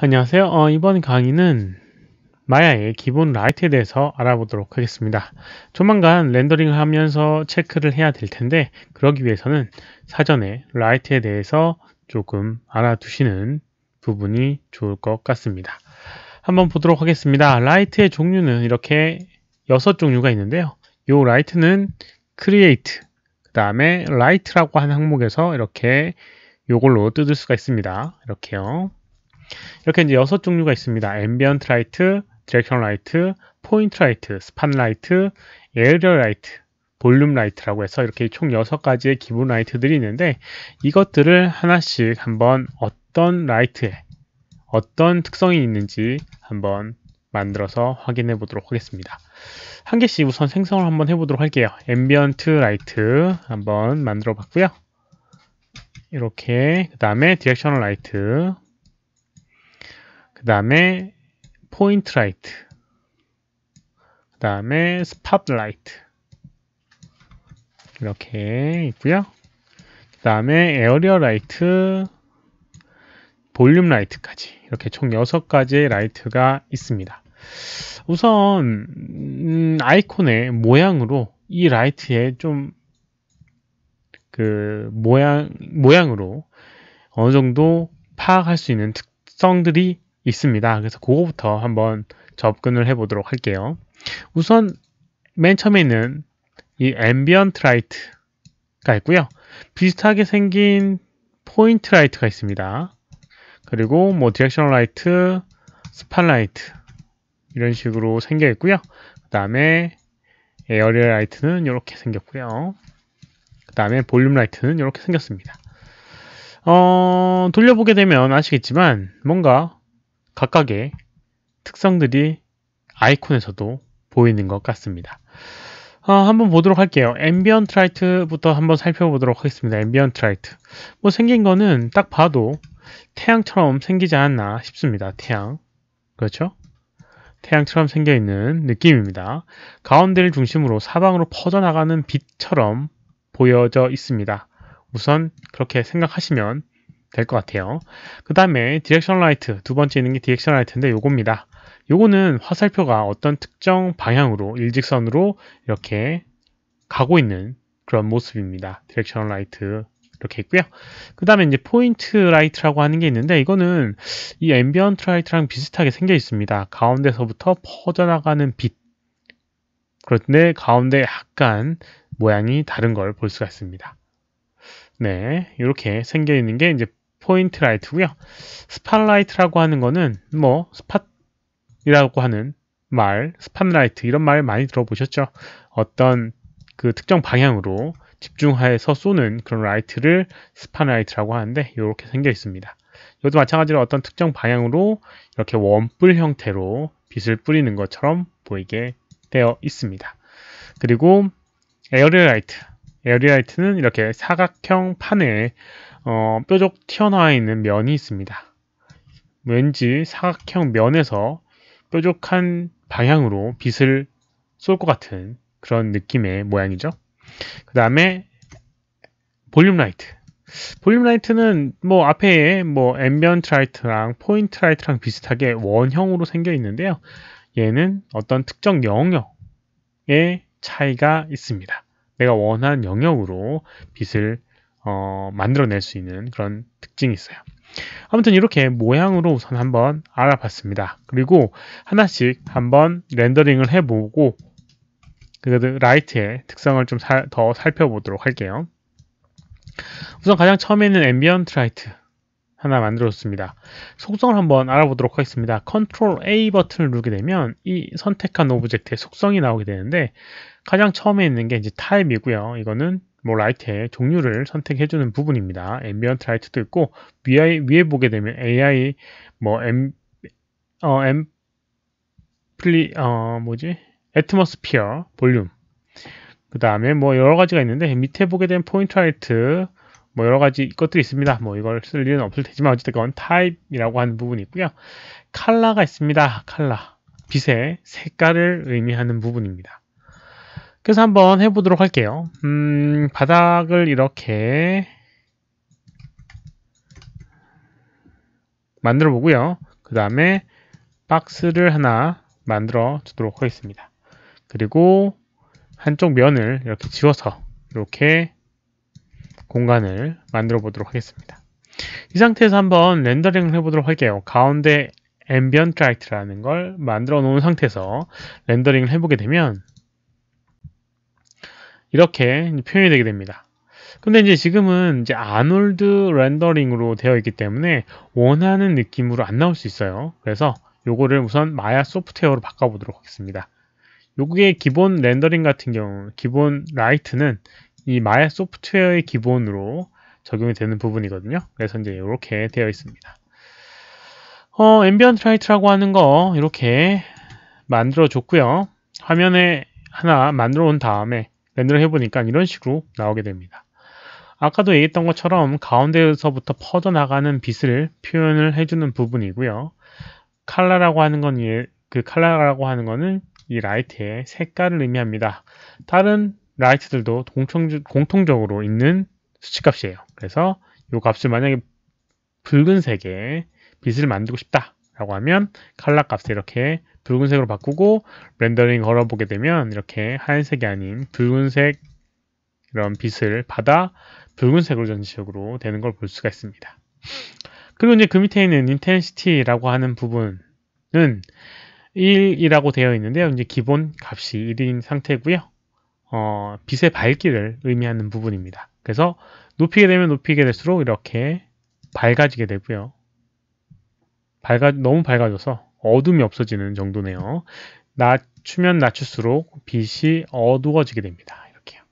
안녕하세요. 어, 이번 강의는 마야의 기본 라이트에 대해서 알아보도록 하겠습니다. 조만간 렌더링을 하면서 체크를 해야 될 텐데 그러기 위해서는 사전에 라이트에 대해서 조금 알아두시는 부분이 좋을 것 같습니다. 한번 보도록 하겠습니다. 라이트의 종류는 이렇게 6종류가 있는데요. 이 라이트는 크리에이트, 그 다음에 라이트라고 하는 항목에서 이렇게 요걸로 뜯을 수가 있습니다. 이렇게요. 이렇게 이제 여섯 종류가 있습니다. 앰비언트 라이트, 디렉션 라이트, 포인트 라이트, 스팟 라이트, 에어리어 라이트, 볼륨 라이트라고 해서 이렇게 총 6가지의 기본 라이트들이 있는데 이것들을 하나씩 한번 어떤 라이트에 어떤 특성이 있는지 한번 만들어서 확인해 보도록 하겠습니다. 한 개씩 우선 생성을 한번 해보도록 할게요. 앰비언트 라이트 한번 만들어 봤고요. 이렇게 그 다음에 디렉셔널 라이트 그 다음에 포인트 라이트 그 다음에 스팟라이트 이렇게 있고요 그 다음에 에어리어 라이트 볼륨 라이트까지 이렇게 총 6가지의 라이트가 있습니다 우선 음, 아이콘의 모양으로 이 라이트의 좀 그 모양 모양으로 어느 정도 파악할 수 있는 특성들이 있습니다. 그래서 그거부터 한번 접근을 해보도록 할게요. 우선 맨 처음에는 이 앰비언트 라이트가 있고요. 비슷하게 생긴 포인트 라이트가 있습니다. 그리고 뭐 디렉션 라이트, 스팟 라이트 이런 식으로 생겨 있고요. 그 다음에 에어리얼 라이트는 이렇게 생겼고요. 그 다음에 볼륨 라이트는 이렇게 생겼습니다. 어, 돌려보게 되면 아시겠지만 뭔가 각각의 특성들이 아이콘에서도 보이는 것 같습니다. 어, 한번 보도록 할게요. 앰비언트 라이트부터 한번 살펴보도록 하겠습니다. 앰비언트 라이트. 뭐 생긴 거는 딱 봐도 태양처럼 생기지 않았나 싶습니다. 태양. 그렇죠? 태양처럼 생겨있는 느낌입니다. 가운데를 중심으로 사방으로 퍼져나가는 빛처럼 보여져 있습니다. 우선 그렇게 생각하시면 될것 같아요. 그 다음에 디렉션 라이트 두 번째 있는 게 디렉션 라이트인데 요겁니다. 요거는 화살표가 어떤 특정 방향으로 일직선으로 이렇게 가고 있는 그런 모습입니다. 디렉션 라이트 이렇게 있고요. 그 다음에 이제 포인트 라이트라고 하는 게 있는데 이거는 이 앰비언트 라이트랑 비슷하게 생겨 있습니다. 가운데서부터 퍼져나가는 빛 그런데 가운데 약간 모양이 다른 걸 볼 수가 있습니다. 네, 이렇게 생겨 있는 게 이제 포인트 라이트고요. 스팟라이트라고 하는 거는 뭐 스팟이라고 하는 말, 스팟라이트 이런 말 많이 들어보셨죠? 어떤 그 특정 방향으로 집중하여서 쏘는 그런 라이트를 스팟라이트라고 하는데 이렇게 생겨 있습니다. 이것도 마찬가지로 어떤 특정 방향으로 이렇게 원뿔 형태로 빛을 뿌리는 것처럼 보이게 되어 있습니다. 그리고 에어리라이트 에어리라이트는 이렇게 사각형 판에 어, 뾰족 튀어나와 있는 면이 있습니다. 왠지 사각형 면에서 뾰족한 방향으로 빛을 쏠 것 같은 그런 느낌의 모양이죠. 그 다음에 볼륨 라이트. 볼륨 라이트는 뭐 앞에 뭐 앰비언트 라이트랑 포인트 라이트랑 비슷하게 원형으로 생겨 있는데요. 얘는 어떤 특정 영역의 차이가 있습니다. 내가 원하는 영역으로 빛을 어, 만들어낼 수 있는 그런 특징이 있어요. 아무튼 이렇게 모양으로 우선 한번 알아봤습니다. 그리고 하나씩 한번 렌더링을 해보고 그 라이트의 특성을 좀 더 살펴보도록 할게요. 우선 가장 처음에 있는 앰비언트 라이트 하나 만들어줬습니다. 속성을 한번 알아보도록 하겠습니다. 컨트롤 A 버튼을 누르게 되면 이 선택한 오브젝트의 속성이 나오게 되는데 가장 처음에 있는 게 이제 타입이고요. 이거는 뭐 라이트의 종류를 선택해주는 부분입니다. 앰비언트 라이트도 있고 위에, 위에 보게 되면 AI 뭐앰 어, 엠 플리 어 뭐지 애트머스피어 볼륨 그 다음에 뭐 여러 가지가 있는데 밑에 보게 되면 포인트 라이트 뭐 여러 가지 것들이 있습니다. 뭐 이걸 쓸 일은 없을 테지만 어쨌든 타입이라고 하는 부분이 있고요. 칼라가 있습니다. 칼라 빛의 색깔을 의미하는 부분입니다. 그래서 한번 해보도록 할게요. 음, 바닥을 이렇게 만들어 보고요. 그 다음에 박스를 하나 만들어 주도록 하겠습니다. 그리고 한쪽 면을 이렇게 지워서 이렇게 공간을 만들어 보도록 하겠습니다. 이 상태에서 한번 렌더링을 해보도록 할게요. 가운데 앰비언트 라이트라는 걸 만들어 놓은 상태에서 렌더링을 해보게 되면 이렇게 표현이 되게 됩니다. 근데 이제 지금은 이제 아놀드 렌더링으로 되어 있기 때문에 원하는 느낌으로 안 나올 수 있어요. 그래서 요거를 우선 마야 소프트웨어로 바꿔보도록 하겠습니다. 요게 기본 렌더링 같은 경우, 기본 라이트는 이 마야 소프트웨어의 기본으로 적용이 되는 부분이거든요. 그래서 이제 이렇게 되어 있습니다. 어, 앰비언트 라이트라고 하는 거 이렇게 만들어 줬고요. 화면에 하나 만들어 온 다음에 렌드를 해보니까 이런 식으로 나오게 됩니다. 아까도 얘기했던 것처럼 가운데에서부터 퍼져나가는 빛을 표현을 해주는 부분이고요. 칼라라고 하는 건, 예, 그 칼라라고 하는 거는 이 라이트의 색깔을 의미합니다. 다른 라이트들도 공통, 적으로 있는 수치값이에요. 그래서 이 값을 만약에 붉은색의 빛을 만들고 싶다. 라고 하면 칼라 값을 이렇게 붉은색으로 바꾸고 렌더링 걸어보게 되면 이렇게 하얀색이 아닌 붉은색 이런 빛을 받아 붉은색으로 전체적으로 되는 걸 볼 수가 있습니다. 그리고 이제 그 밑에 있는 intensity라고 하는 부분은 1이라고 되어 있는데요. 이제 기본 값이 1인 상태고요. 어, 빛의 밝기를 의미하는 부분입니다. 그래서 높이게 되면 높이게 될수록 이렇게 밝아지게 되고요. 밝아 너무 밝아져서 어둠이 없어지는 정도네요. 낮추면 낮출수록 빛이 어두워지게 됩니다. 이렇게요.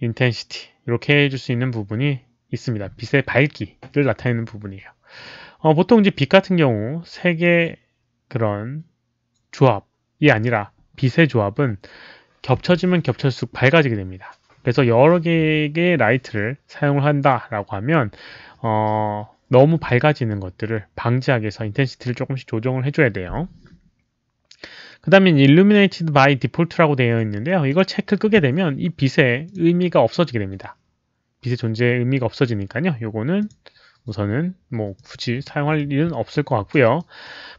인텐시티 이렇게 해줄 수 있는 부분이 있습니다. 빛의 밝기를 나타내는 부분이에요. 어, 보통 이제 빛 같은 경우 색의 그런 조합이 아니라 빛의 조합은 겹쳐지면 겹칠수록 밝아지게 됩니다. 그래서 여러 개의 라이트를 사용을 한다라고 하면 어, 너무 밝아지는 것들을 방지하기 위해서 인텐시티를 조금씩 조정을 해줘야 돼요. 그 다음에 Illuminated by Default라고 되어 있는데요. 이걸 체크 끄게 되면 이 빛의 의미가 없어지게 됩니다. 빛의 존재의 의미가 없어지니까요. 요거는 우선은 뭐 굳이 사용할 일은 없을 것 같고요.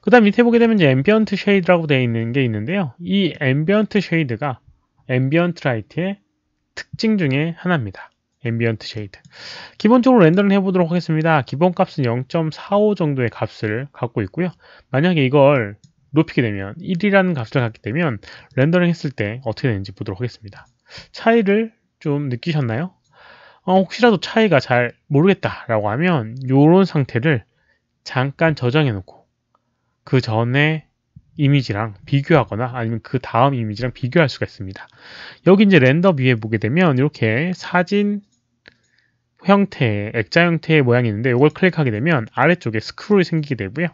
그 다음 밑에 보게 되면 이제 앰비언트 쉐이드라고 되어 있는 게 있는데요. 이 앰비언트 쉐이드가 앰비언트 라이트의 특징 중에 하나입니다. ambient shade. 기본적으로 렌더링 해보도록 하겠습니다 기본값은 0.45 정도의 값을 갖고 있고요 만약에 이걸 높이게 되면 1이라는 값을 갖게 되면 렌더링 했을 때 어떻게 되는지 보도록 하겠습니다 차이를 좀 느끼셨나요? 어, 혹시라도 차이가 잘 모르겠다 라고 하면 이런 상태를 잠깐 저장해 놓고 그 전에 이미지랑 비교하거나 아니면 그 다음 이미지랑 비교할 수가 있습니다. 여기 이제 렌더 뷰에 보게 되면 이렇게 사진 형태, 액자 형태의 모양이 있는데 이걸 클릭하게 되면 아래쪽에 스크롤이 생기게 되고요.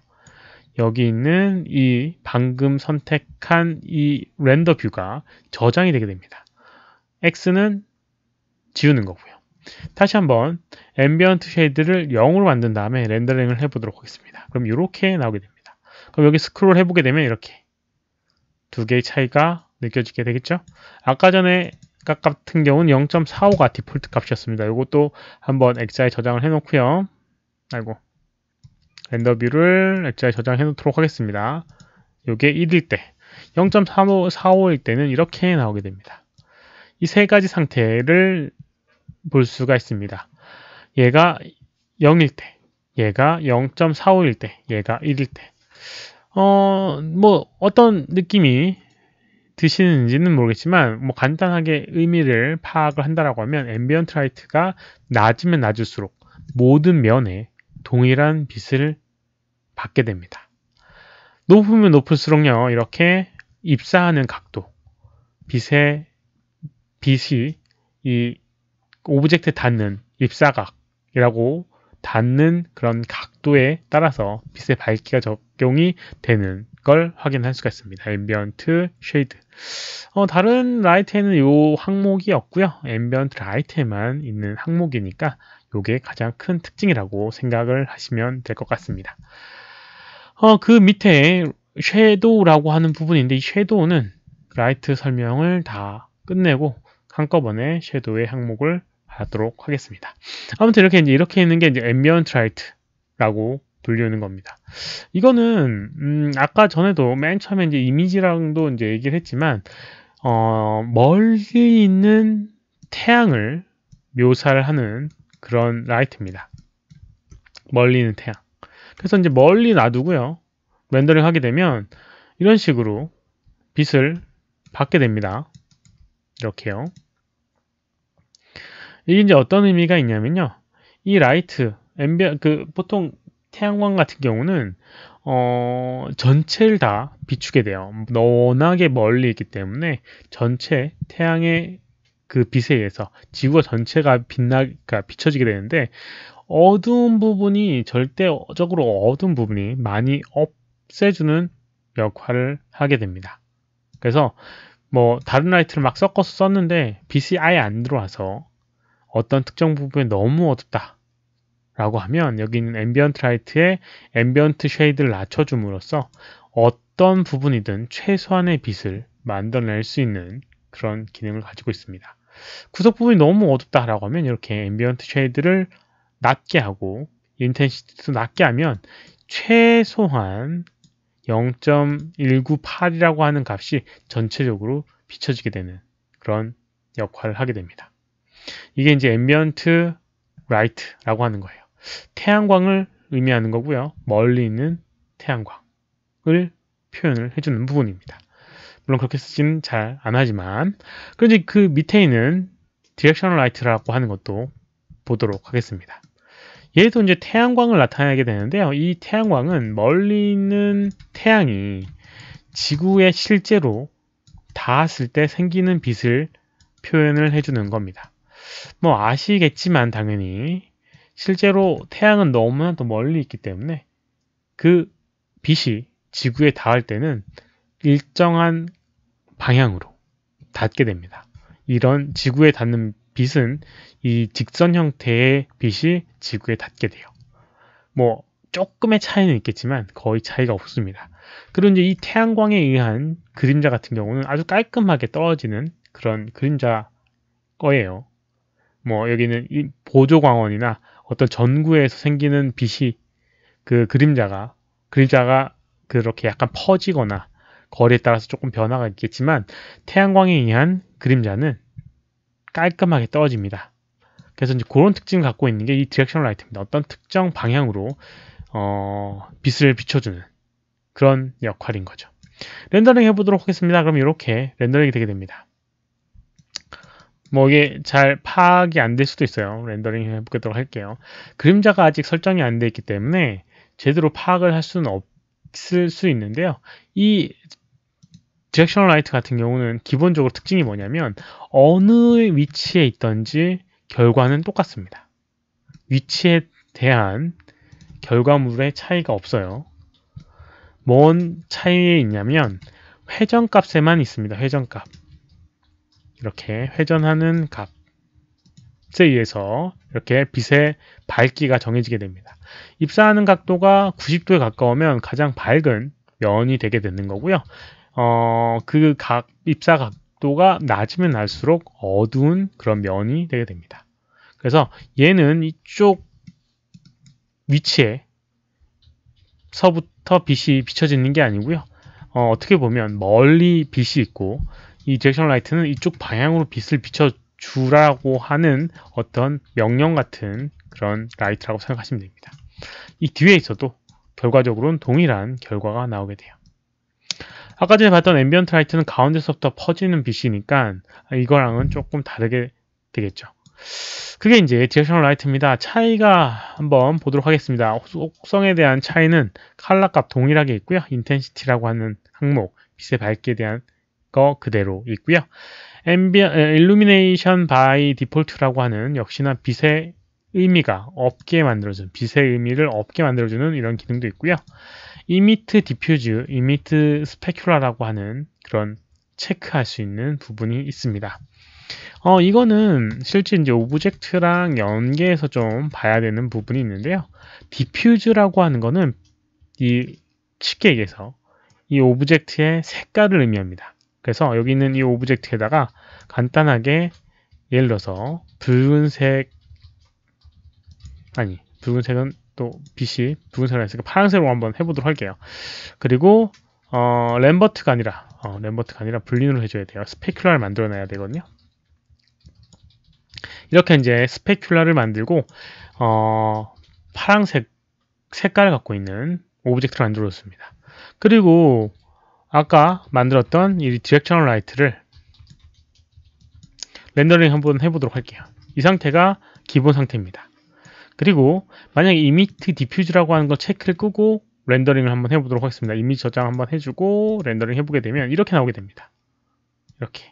여기 있는 이 방금 선택한 이 렌더 뷰가 저장이 되게 됩니다. X는 지우는 거고요. 다시 한번 앰비언트 쉐이드를 0으로 만든 다음에 렌더링을 해보도록 하겠습니다. 그럼 이렇게 나오게 됩니다. 그럼 여기 스크롤 해보게 되면 이렇게 두 개의 차이가 느껴지게 되겠죠? 아까 전에 값 같은 경우는 0.45가 디폴트 값이었습니다. 이것도 한번 엑자에 저장을 해놓고요. 아이고 렌더뷰를 엑자에 저장해 놓도록 하겠습니다. 이게 1일 때 0.45일 때는 이렇게 나오게 됩니다. 이 세 가지 상태를 볼 수가 있습니다. 얘가 0일 때, 얘가 0.45일 때, 얘가 1일 때. 어, 뭐 어떤 느낌이 드시는지는 모르겠지만 뭐 간단하게 의미를 파악을 한다라고 하면 앰비언트 라이트가 낮으면 낮을수록 모든 면에 동일한 빛을 받게 됩니다. 높으면 높을수록요 이렇게 입사하는 각도 빛의 빛이 이오브젝트 닿는 입사각이라고 닿는 그런 각도에 따라서 빛의 밝기가 적용이 되는 걸 확인할 수가 있습니다. 앰비언트 쉐이드 어, 다른 라이트에는 요 항목이 없고요. 앰비언트 라이트에만 있는 항목이니까 요게 가장 큰 특징이라고 생각을 하시면 될 것 같습니다. 어, 그 밑에 섀도우라고 하는 부분인데 이 섀도우는 라이트 설명을 다 끝내고 한꺼번에 섀도우의 항목을 하도록 하겠습니다. 아무튼 이렇게 이제 이렇게 있는 게 이제 앰비언트 라이트라고 불리는 겁니다. 이거는 음 아까 전에도 맨 처음에 이제 이미지랑도 이제 얘기를 했지만 어 멀리 있는 태양을 묘사를 하는 그런 라이트입니다. 멀리 있는 태양. 그래서 이제 멀리 놔두고요. 렌더링 하게 되면 이런 식으로 빛을 받게 됩니다. 이렇게요. 이게 이제 어떤 의미가 있냐면요. 이 라이트, 엠비어, 그, 보통 태양광 같은 경우는, 어, 전체를 다 비추게 돼요. 뭐 워낙에 멀리 있기 때문에 전체 태양의 그 빛에 의해서 지구 전체가 빛나, 그러니까 비춰지게 되는데, 어두운 부분이 절대적으로 어두운 부분이 많이 없애주는 역할을 하게 됩니다. 그래서 뭐 다른 라이트를 막 섞어서 썼는데 빛이 아예 안 들어와서 어떤 특정 부분이 너무 어둡다 라고 하면 여기는 있 앰비언트 라이트에 앰비언트 쉐이드를 낮춰줌으로써 어떤 부분이든 최소한의 빛을 만들어낼 수 있는 그런 기능을 가지고 있습니다. 구석 부분이 너무 어둡다라고 하면 이렇게 앰비언트 쉐이드를 낮게 하고 인텐시티도 낮게 하면 최소한 0.198이라고 하는 값이 전체적으로 비춰지게 되는 그런 역할을 하게 됩니다. 이게 이제 앰비언트 라이트라고 하는 거예요. 태양광을 의미하는 거고요. 멀리 있는 태양광을 표현을 해주는 부분입니다. 물론 그렇게 쓰지는 잘안 하지만 그런데 그 밑에 있는 디렉셔널 라이트라고 하는 것도 보도록 하겠습니다. 얘도 이제 태양광을 나타내게 되는데요. 이 태양광은 멀리 있는 태양이 지구에 실제로 닿았을 때 생기는 빛을 표현을 해주는 겁니다. 뭐 아시겠지만 당연히 실제로 태양은 너무나도 멀리 있기 때문에 그 빛이 지구에 닿을 때는 일정한 방향으로 닿게 됩니다. 이런 지구에 닿는 빛은 이 직선 형태의 빛이 지구에 닿게 돼요. 뭐 조금의 차이는 있겠지만 거의 차이가 없습니다. 그런데 이 태양광에 의한 그림자 같은 경우는 아주 깔끔하게 떨어지는 그런 그림자 거예요. 뭐 여기는 보조광원이나 어떤 전구에서 생기는 빛이 그 그림자가 그림자가 그렇게 약간 퍼지거나 거리에 따라서 조금 변화가 있겠지만 태양광에 의한 그림자는 깔끔하게 떨어집니다. 그래서 이제 그런 특징을 갖고 있는 게 이 디렉션 라이트입니다. 어떤 특정 방향으로 어, 빛을 비춰주는 그런 역할인 거죠. 렌더링 해보도록 하겠습니다. 그럼 이렇게 렌더링이 되게 됩니다. 뭐 이게 잘 파악이 안 될 수도 있어요. 렌더링 해보도록 할게요. 그림자가 아직 설정이 안 돼 있기 때문에 제대로 파악을 할 수는 없을 수 있는데요. 이 디렉셔널 라이트 같은 경우는 기본적으로 특징이 뭐냐면 어느 위치에 있던지 결과는 똑같습니다. 위치에 대한 결과물의 차이가 없어요. 뭔 차이에 있냐면 회전값에만 있습니다. 회전값. 이렇게 회전하는 값에 의해서 이렇게 빛의 밝기가 정해지게 됩니다. 입사하는 각도가 90도에 가까우면 가장 밝은 면이 되게 되는 거고요. 어, 그 각, 입사 각도가 낮으면 날수록 어두운 그런 면이 되게 됩니다. 그래서 얘는 이쪽 위치에 서부터 빛이 비춰지는 게 아니고요. 어, 어떻게 보면 멀리 빛이 있고 이 디렉션 라이트는 이쪽 방향으로 빛을 비춰주라고 하는 어떤 명령 같은 그런 라이트라고 생각하시면 됩니다. 이 뒤에 있어도 결과적으로는 동일한 결과가 나오게 돼요. 아까 전에 봤던 앰비언트 라이트는 가운데서부터 퍼지는 빛이니까 이거랑은 조금 다르게 되겠죠. 그게 이제 디렉션 라이트입니다. 차이가 한번 보도록 하겠습니다. 속성에 대한 차이는 칼라 값 동일하게 있고요. 인텐시티라고 하는 항목, 빛의 밝기에 대한 거 그대로 있고요. 앰비어, 일루미네이션 바이 디폴트라고 하는 역시나 빛의 의미가 없게 만들어준 빛의 의미를 없게 만들어주는 이런 기능도 있고요. 이미트 디퓨즈, 이미트 스페큘라라고 하는 그런 체크할 수 있는 부분이 있습니다. 어, 이거는 실제 이제 오브젝트랑 연계해서 좀 봐야 되는 부분이 있는데요. 디퓨즈라고 하는 거는 이 쉽게 얘기해서 이 오브젝트의 색깔을 의미합니다. 그래서 여기 있는 이 오브젝트에다가 간단하게 예를 들어서 붉은색 아니 붉은색은 또 빛이 붉은색으로 했으니까 파란색으로 한번 해보도록 할게요. 그리고 어, 램버트가 아니라 어, 램버트가 아니라 불린으로 해줘야 돼요. 스페큘라를 만들어놔야 되거든요. 이렇게 이제 스페큘라를 만들고 어, 파란색 색깔을 갖고 있는 오브젝트를 만들어줬습니다. 그리고 아까 만들었던 이 디렉셔널 라이트를 렌더링 한번 해보도록 할게요. 이 상태가 기본 상태입니다. 그리고 만약에 이미트 디퓨즈라고 하는 거 체크를 끄고 렌더링을 한번 해보도록 하겠습니다. 이미지 저장 한번 해주고 렌더링 해보게 되면 이렇게 나오게 됩니다. 이렇게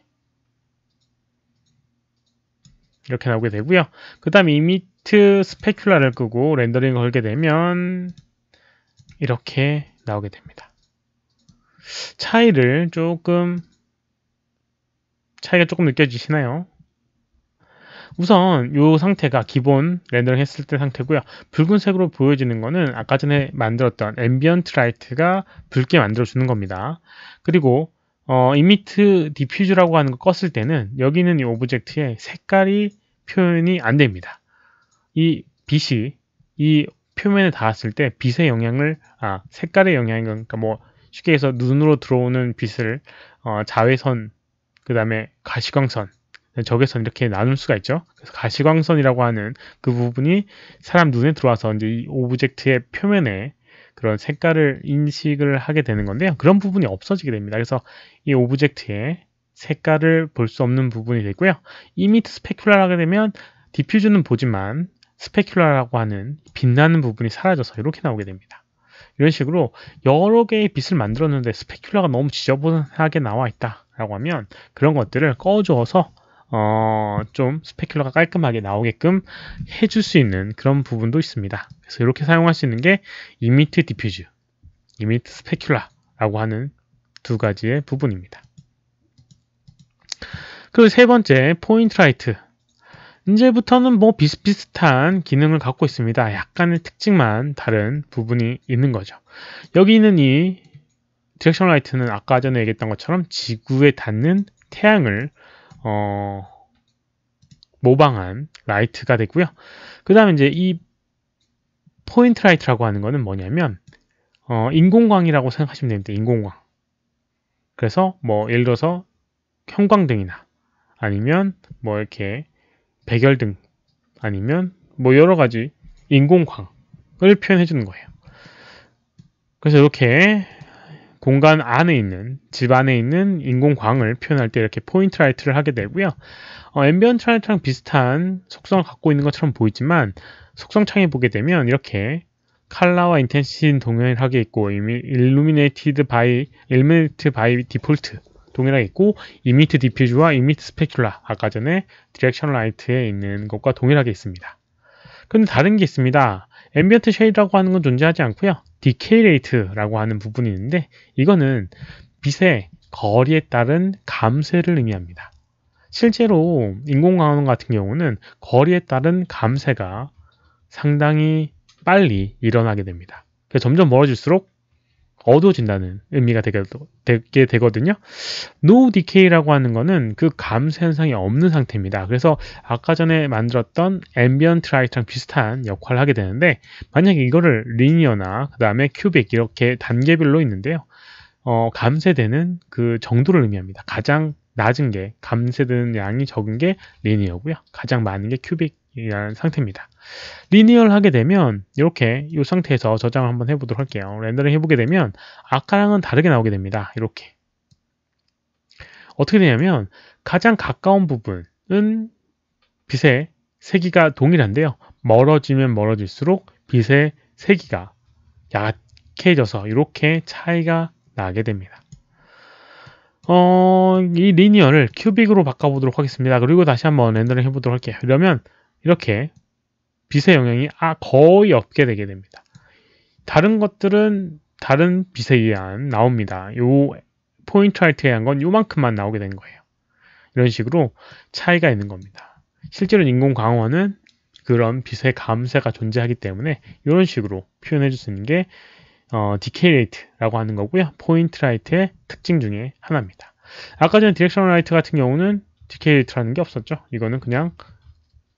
이렇게 나오게 되고요. 그 다음 에 이미트 스페큘라를 끄고 렌더링을 걸게 되면 이렇게 나오게 됩니다. 차이를 조금 차이가 조금 느껴지시나요? 우선 이 상태가 기본 렌더링 했을 때 상태고요 붉은색으로 보여지는 거는 아까 전에 만들었던 앰비언트 라이트가 붉게 만들어 주는 겁니다 그리고 어, 이미트 디퓨즈라고 하는 거 껐을 때는 여기 있는 이 오브젝트의 색깔이 표현이 안 됩니다 이 빛이 이 표면에 닿았을 때 빛의 영향을 아 색깔의 영향인 그러니까 뭐 쉽게 해서 눈으로 들어오는 빛을 어, 자외선, 그 다음에 가시광선, 적외선 이렇게 나눌 수가 있죠. 그래서 가시광선이라고 하는 그 부분이 사람 눈에 들어와서 이제 이 오브젝트의 표면에 그런 색깔을 인식을 하게 되는 건데요. 그런 부분이 없어지게 됩니다. 그래서 이 오브젝트의 색깔을 볼 수 없는 부분이 되고요. 이미트 스페큘라라고 되면 디퓨즈는 보지만 스페큘라라고 하는 빛나는 부분이 사라져서 이렇게 나오게 됩니다. 이런 식으로 여러 개의 빛을 만들었는데 스페큘러가 너무 지저분하게 나와 있다라고 하면 그런 것들을 꺼줘서 어, 좀 스페큘러가 깔끔하게 나오게끔 해줄 수 있는 그런 부분도 있습니다. 그래서 이렇게 사용할 수 있는 게 이미트 디퓨즈, 이미트 스페큘러라고 하는 두 가지의 부분입니다. 그리고 세 번째 포인트 라이트 이제부터는 뭐 비슷비슷한 기능을 갖고 있습니다. 약간의 특징만 다른 부분이 있는 거죠. 여기 있는 이 디렉션 라이트는 아까 전에 얘기했던 것처럼 지구에 닿는 태양을 어, 모방한 라이트가 되고요. 그 다음에 이제 이 포인트 라이트라고 하는 거는 뭐냐면 어, 인공광이라고 생각하시면 됩니다. 인공광. 그래서 뭐 예를 들어서 형광등이나 아니면 뭐 이렇게 백열등 아니면 뭐 여러 가지 인공광을 표현해 주는 거예요. 그래서 이렇게 공간 안에 있는 집 안에 있는 인공광을 표현할 때 이렇게 포인트 라이트를 하게 되고요. 어, 앰비언트 라이트랑 비슷한 속성을 갖고 있는 것처럼 보이지만 속성 창에 보게 되면 이렇게 칼라와 인텐시티는 동일하게 있고 이미 일루미네이티드 바이 일루미네이티드 바이 디폴트 동일하게 있고 이미트 디퓨즈와 이미트 스페큘라 아까 전에 디렉션 라이트에 있는 것과 동일하게 있습니다. 그런데 다른 게 있습니다. 앰비언트 쉐이드라고 하는 건 존재하지 않고요. 디케이 레이트라고 하는 부분이 있는데 이거는 빛의 거리에 따른 감쇄를 의미합니다. 실제로 인공광원 같은 경우는 거리에 따른 감쇄가 상당히 빨리 일어나게 됩니다. 점점 멀어질수록 어두워진다는 의미가 되게 되거든요. No decay라고 하는 거는 그 감소 현상이 없는 상태입니다. 그래서 아까 전에 만들었던 ambient light랑 비슷한 역할을 하게 되는데 만약에 이거를 l i n e a r 나그 다음에 cubic 이렇게 단계별로 있는데요. 어, 감쇄되는 그 정도를 의미합니다. 가장 낮은 게 감쇄되는 양이 적은 게 l i n e a r 고요 가장 많은 게 cubic 이라는 상태입니다. 리니얼 하게 되면 이렇게 이 상태에서 저장을 한번 해보도록 할게요. 렌더링 해보게 되면 아까랑은 다르게 나오게 됩니다. 이렇게 어떻게 되냐면 가장 가까운 부분은 빛의 세기가 동일한데요. 멀어지면 멀어질수록 빛의 세기가 약해져서 이렇게 차이가 나게 됩니다. 어, 이 리니어를 큐빅으로 바꿔보도록 하겠습니다. 그리고 다시 한번 렌더링 해보도록 할게요. 이러면 이렇게 빛의 영향이 아, 거의 없게 되게 됩니다. 다른 것들은 다른 빛에 의한 나옵니다. 요 포인트 이트에 의한 건 요만큼만 나오게 된 거예요. 이런 식으로 차이가 있는 겁니다. 실제로 인공 광원은 그런 빛의 감세가 존재하기 때문에 이런 식으로 표현해 줄 수 있는 게 어, 디케이 레이트라고 하는 거고요. 포인트 라이트의 특징 중에 하나입니다. 아까 전에 디렉션 라이트 같은 경우는 디케이 레이트라는 게 없었죠. 이거는 그냥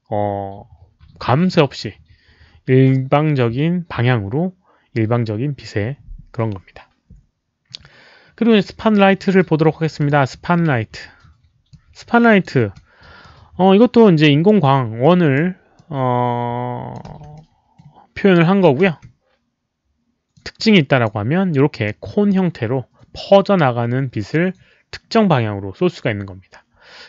어, 감세 없이 일방적인 방향으로 일방적인 빛의 그런 겁니다. 그리고 스판라이트를 보도록 하겠습니다. 스판라이트. 스판라이트. 어, 이것도 이제 인공광원을 어, 표현을 한 거고요. 특징이 있다라고 하면 이렇게 콘 형태로 퍼져나가는 빛을 특정 방향으로 쏠 수가 있는 겁니다.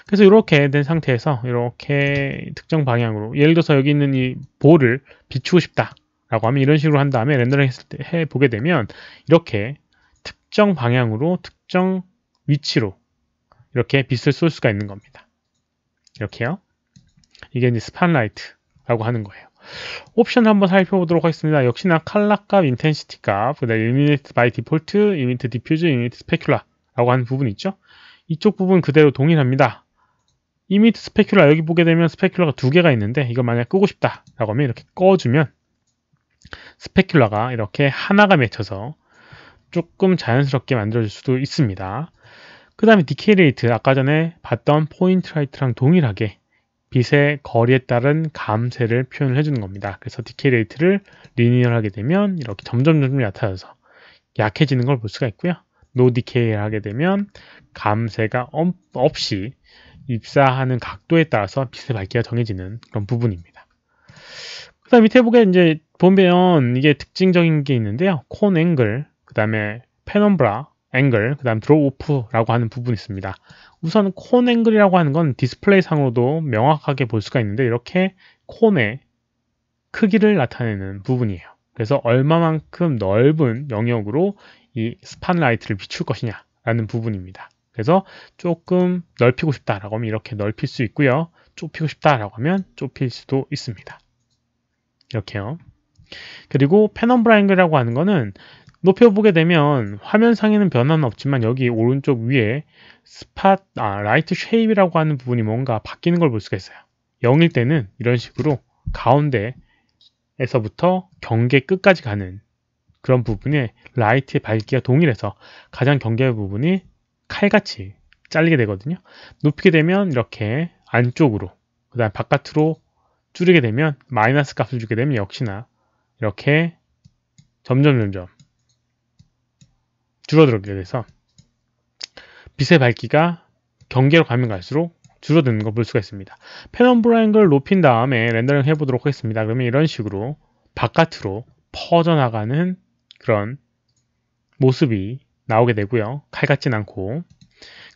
그래서 이렇게 된 상태에서 이렇게 특정 방향으로 예를 들어서 여기 있는 이 볼을 비추고 싶다 라고 하면 이런 식으로 한 다음에 렌더링 했을 때 해보게 되면 이렇게 특정 방향으로 특정 위치로 이렇게 빛을 쏠 수가 있는 겁니다 이렇게요 이게 이제 스팟라이트라고 하는 거예요 옵션 한번 살펴보도록 하겠습니다. 역시나 칼라 값, 인텐시티 값, 그다음에 유트 바이 디폴트, 유트 디퓨즈, 유니트 스페큘라 라고 하는 부분 있죠? 이쪽 부분 그대로 동일합니다. 이미트 스페큘라 여기 보게 되면 스페큘라가 두 개가 있는데 이거 만약 끄고 싶다 라고 하면 이렇게 꺼주면 스페큘라가 이렇게 하나가 맺혀서 조금 자연스럽게 만들어질 수도 있습니다 그 다음에 디케이 레이트 아까 전에 봤던 포인트 라이트랑 동일하게 빛의 거리에 따른 감세를 표현을 해주는 겁니다 그래서 디케이 레이트를 리니얼 하게 되면 이렇게 점점 점점 얕아져서 약해지는 걸 볼 수가 있고요 노 디케이를 하게 되면 감세가 없이 입사하는 각도에 따라서 빛의 밝기가 정해지는 그런 부분입니다. 그 다음 밑에 보게 이제 보면 이게 특징적인 게 있는데요. 콘 앵글, 그 다음에 페넘브라, 앵글, 그 다음 드로우프라고 오 하는 부분이 있습니다. 우선 콘 앵글이라고 하는 건 디스플레이 상으로도 명확하게 볼 수가 있는데 이렇게 콘의 크기를 나타내는 부분이에요. 그래서 얼마만큼 넓은 영역으로 이 스팟라이트를 비출 것이냐라는 부분입니다. 그래서 조금 넓히고 싶다라고 하면 이렇게 넓힐 수 있고요. 좁히고 싶다라고 하면 좁힐 수도 있습니다. 이렇게요. 그리고 패넘브라잉글이라고 하는 거는 높여보게 되면 화면 상에는 변화는 없지만 여기 오른쪽 위에 스팟, 아, 라이트 쉐입이라고 하는 부분이 뭔가 바뀌는 걸 볼 수가 있어요. 0일 때는 이런 식으로 가운데에서부터 경계 끝까지 가는 그런 부분에 라이트의 밝기가 동일해서 가장 경계 부분이 칼같이 잘리게 되거든요. 높이게 되면 이렇게 안쪽으로 그 다음 바깥으로 줄이게 되면 마이너스 값을 주게 되면 역시나 이렇게 점점 점점 줄어들게 돼서 빛의 밝기가 경계로 가면 갈수록 줄어드는 걸 볼 수가 있습니다. 페넘브라 인걸 높인 다음에 렌더링 해보도록 하겠습니다. 그러면 이런 식으로 바깥으로 퍼져나가는 그런 모습이 나오게 되고요. 칼 같진 않고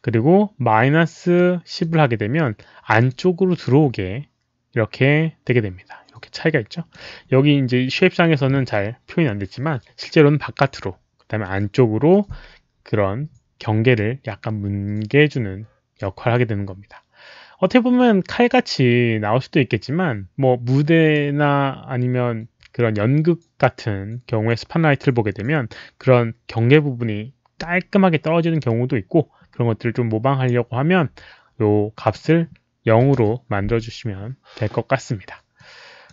그리고 마이너스 10을 하게 되면 안쪽으로 들어오게 이렇게 되게 됩니다. 이렇게 차이가 있죠. 여기 이제 쉐입상에서는 잘 표현이 안 됐지만 실제로는 바깥으로 그 다음에 안쪽으로 그런 경계를 약간 뭉개주는 역할을 하게 되는 겁니다. 어떻게 보면 칼같이 나올 수도 있겠지만 뭐 무대나 아니면 그런 연극 같은 경우에 스팟라이트를 보게 되면 그런 경계 부분이 깔끔하게 떨어지는 경우도 있고 그런 것들을 좀 모방하려고 하면 요 값을 0으로 만들어 주시면 될 것 같습니다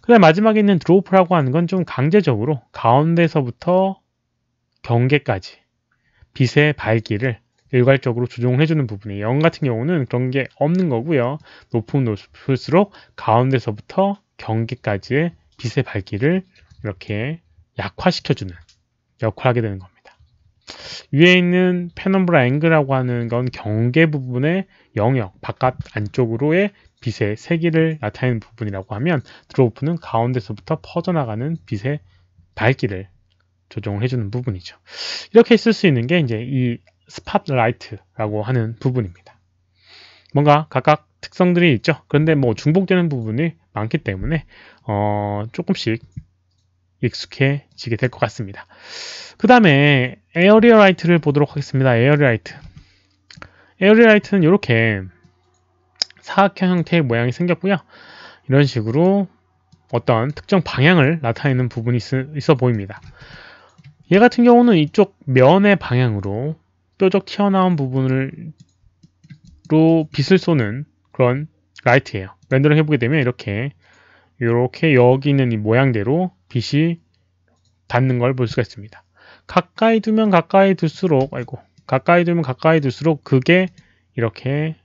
그 다음 마지막에 있는 드로프라고 하는 건 좀 강제적으로 가운데서부터 경계까지 빛의 밝기를 일괄적으로 조정을 해주는 부분이에요. 0 같은 경우는 그런 게 없는 거고요. 높은 높을수록 가운데서부터 경계까지의 빛의 밝기를 이렇게 약화시켜주는 역할하게 되는 겁니다. 위에 있는 페넘브라 앵이라고 하는 건 경계 부분의 영역, 바깥 안쪽으로의 빛의 세기를 나타내는 부분이라고 하면 드로프는 우 가운데서부터 퍼져나가는 빛의 밝기를 조정을 해주는 부분이죠. 이렇게 쓸 수 있는 게 이제 이 스팟라이트라고 하는 부분입니다. 뭔가 각각 특성들이 있죠. 그런데 뭐 중복되는 부분이 많기 때문에 어 조금씩 익숙해지게 될 것 같습니다. 그 다음에 에어리어라이트를 보도록 하겠습니다. 에어리어라이트. 에어리어라이트는 이렇게 사각형 형태의 모양이 생겼고요. 이런 식으로 어떤 특정 방향을 나타내는 부분이 있어 보입니다. 얘 같은 경우는 이쪽 면의 방향으로 뾰족 튀어나온 부분으로 빛을 쏘는 그런 라이트예요. 렌더링 해보게 되면 이렇게 이렇게 여기는 이 모양대로 빛이 닿는 걸 볼 수가 있습니다. 가까이 두면 가까이 둘수록 아이고 가까이 두면 가까이 둘수록 그게 이렇게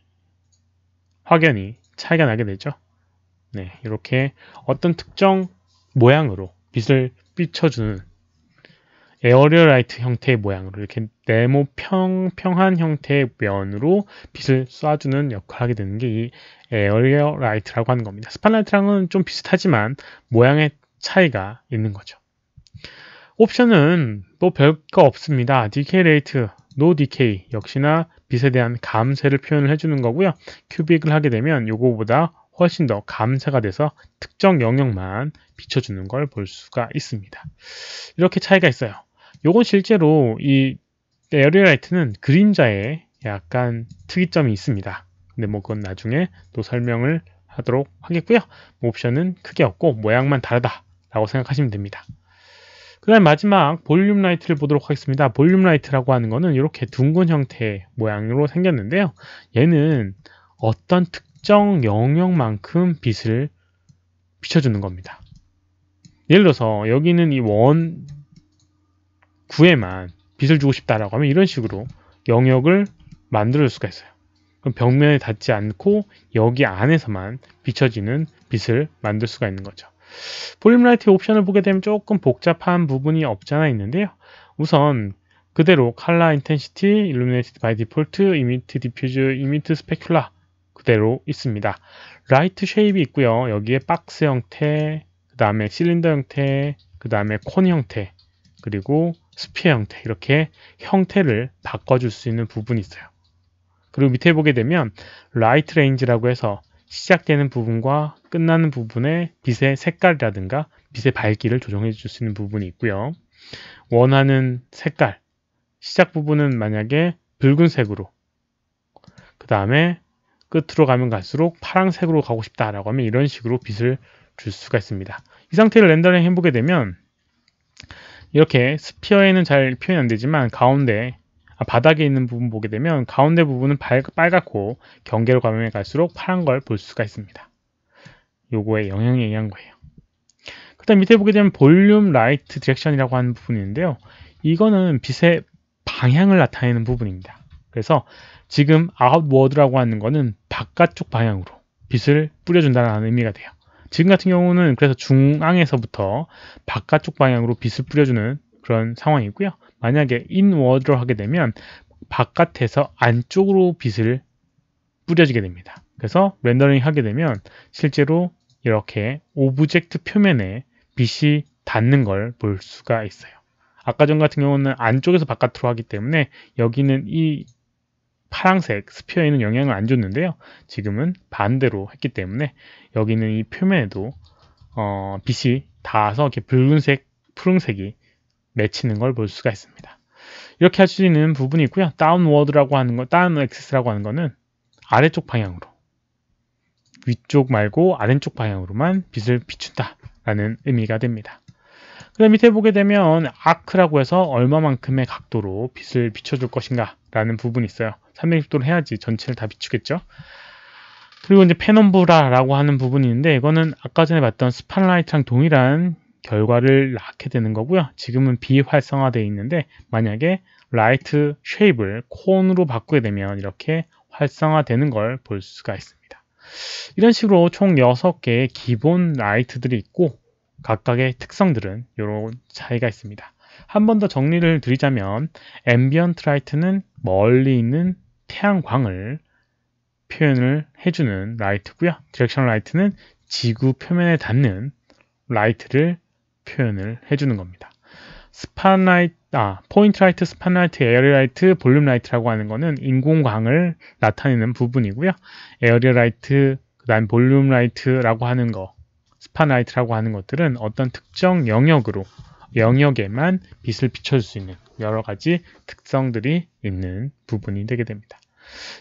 확연히 차이가 나게 되죠. 네, 이렇게 어떤 특정 모양으로 빛을 비춰주는 에어리얼라이트 형태의 모양으로 이렇게 네모 평평한 형태의 면으로 빛을 쏴주는 역할을 하게 되는 게 이 에어리얼라이트라고 하는 겁니다. 스팟라이트랑은 좀 비슷하지만 모양의 차이가 있는 거죠. 옵션은 또 뭐 별거 없습니다. 디케이 레이트, 노 디케이 역시나 빛에 대한 감쇄를 표현을 해주는 거고요. 큐빅을 하게 되면 요거보다 훨씬 더 감쇄가 돼서 특정 영역만 비춰주는 걸 볼 수가 있습니다. 이렇게 차이가 있어요. 요건 실제로 이 에어리라이트는 그림자에 약간 특이점이 있습니다. 근데 뭐 그건 나중에 또 설명을 하도록 하겠고요. 뭐 옵션은 크게 없고 모양만 다르다 라고 생각하시면 됩니다. 그 다음 마지막 볼륨 라이트를 보도록 하겠습니다. 볼륨 라이트라고 하는 거는 이렇게 둥근 형태의 모양으로 생겼는데요. 얘는 어떤 특정 영역만큼 빛을 비춰주는 겁니다. 예를 들어서 여기는 이원 9에만 빛을 주고 싶다라고 하면 이런 식으로 영역을 만들 수가 있어요. 그럼 벽면에 닿지 않고 여기 안에서만 비춰지는 빛을 만들 수가 있는 거죠. 볼륨라이트 옵션을 보게 되면 조금 복잡한 부분이 없잖아 있는데요. 우선 그대로 컬러 인텐시티, 일루미네이티드 바이 디폴트, 이미트 디퓨즈, 이미트 스페큘라 그대로 있습니다. 라이트 쉐입이 있고요. 여기에 박스 형태, 그 다음에 실린더 형태, 그 다음에 콘 형태, 그리고 스피어 형태 이렇게 형태를 바꿔줄 수 있는 부분이 있어요. 그리고 밑에 보게 되면 라이트 레인지라고 해서 시작되는 부분과 끝나는 부분의 빛의 색깔이라든가 빛의 밝기를 조정해 줄 수 있는 부분이 있고요. 원하는 색깔, 시작 부분은 만약에 붉은색으로 그 다음에 끝으로 가면 갈수록 파랑색으로 가고 싶다라고 하면 이런 식으로 빛을 줄 수가 있습니다. 이 상태를 렌더링 해보게 되면 이렇게 스피어에는 잘 표현 이안 되지만 가운데 아, 바닥에 있는 부분 보게 되면 가운데 부분은 발, 빨갛고 경계로 가면 갈수록 파란 걸 볼 수가 있습니다. 요거에 영향에 의한 거예요. 그 다음 밑에 보게 되면 볼륨 라이트 디렉션이라고 하는 부분인데요. 이거는 빛의 방향을 나타내는 부분입니다. 그래서 지금 아웃워드라고 하는 거는 바깥쪽 방향으로 빛을 뿌려준다는 의미가 돼요. 지금 같은 경우는 그래서 중앙에서부터 바깥쪽 방향으로 빛을 뿌려주는 그런 상황이고요. 만약에 인워드로 하게 되면 바깥에서 안쪽으로 빛을 뿌려지게 됩니다. 그래서 렌더링 하게 되면 실제로 이렇게 오브젝트 표면에 빛이 닿는 걸 볼 수가 있어요. 아까 전 같은 경우는 안쪽에서 바깥으로 하기 때문에 여기는 이 파랑색 스피어에는 영향을 안 줬는데요. 지금은 반대로 했기 때문에 여기는 이 표면에도 어, 빛이 닿아서 이렇게 붉은색, 푸른색이 맺히는 걸 볼 수가 있습니다. 이렇게 할 수 있는 부분이 있고요. 다운워드라고 하는 거, 다운 엑세스라고 하는 거는 아래쪽 방향으로 위쪽 말고 아래쪽 방향으로만 빛을 비춘다 라는 의미가 됩니다. 그 다음 밑에 보게 되면 아크라고 해서 얼마만큼의 각도로 빛을 비춰줄 것인가 라는 부분이 있어요. 360도로 해야지 전체를 다 비추겠죠. 그리고 이제 페넘브라라고 하는 부분이 있는데 이거는 아까 전에 봤던 스팟라이트랑 동일한 결과를 낳게 되는 거고요. 지금은 비활성화되어 있는데 만약에 라이트 쉐입을 콘으로 바꾸게 되면 이렇게 활성화되는 걸 볼 수가 있습니다. 이런 식으로 총 6개의 기본 라이트들이 있고 각각의 특성들은 이런 차이가 있습니다. 한번더 정리를 드리자면 앰비언트 라이트는 멀리 있는 태양광을 표현을 해주는 라이트고요. 디렉션 라이트는 지구 표면에 닿는 라이트를 표현을 해주는 겁니다. 스팟라이트, 아, 포인트 라이트, 스팟라이트, 에어리라이트, 볼륨 라이트라고 하는 거는 인공광을 나타내는 부분이고요. 에어리라이트, 그 다음 볼륨 라이트라고 하는 거, 스팟라이트라고 하는 것들은 어떤 특정 영역으로 영역에만 빛을 비춰줄 수 있는 여러 가지 특성들이 있는 부분이 되게 됩니다.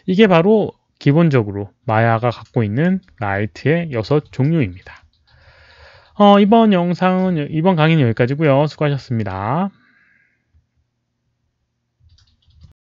이게 바로 기본적으로 마야가 갖고 있는 라이트의 여섯 종류입니다. 어, 이번 영상은 이번 강의는 여기까지고요. 수고하셨습니다.